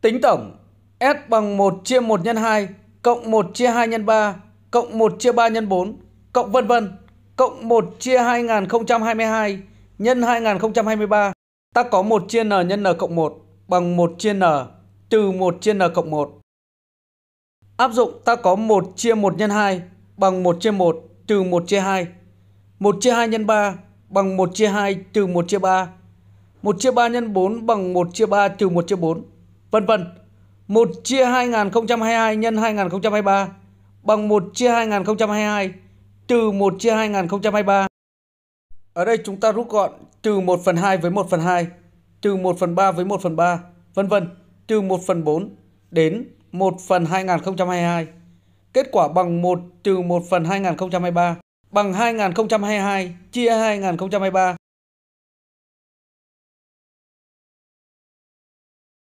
Tính tổng S bằng 1 chia 1 nhân 2 cộng 1 chia 2 nhân 3 cộng 1 chia 3 nhân 4 cộng vân vân cộng 1 chia 2022 nhân 2023 ta có 1 chia n nhân n cộng 1 bằng 1 chia n trừ 1 chia n cộng 1. Áp dụng ta có 1 chia 1 nhân 2 bằng 1 chia 1 trừ 1 chia 2. 1 chia 2 nhân 3 bằng 1 chia 2 trừ 1 chia 3. 1 chia 3 nhân 4 bằng 1 chia 3 trừ 1 chia 4 vân vân. 1 chia 2022 nhân 2023 bằng 1 chia 2022 trừ 1 chia 2023. Ở đây chúng ta rút gọn trừ 1 phần 2 với 1 phần 2, trừ 1 phần 3 với 1 phần 3, vân vân, trừ 1 phần 4 đến 1 phần 2022. Kết quả bằng 1 trừ 1 phần 2023 bằng 2022 chia 2023.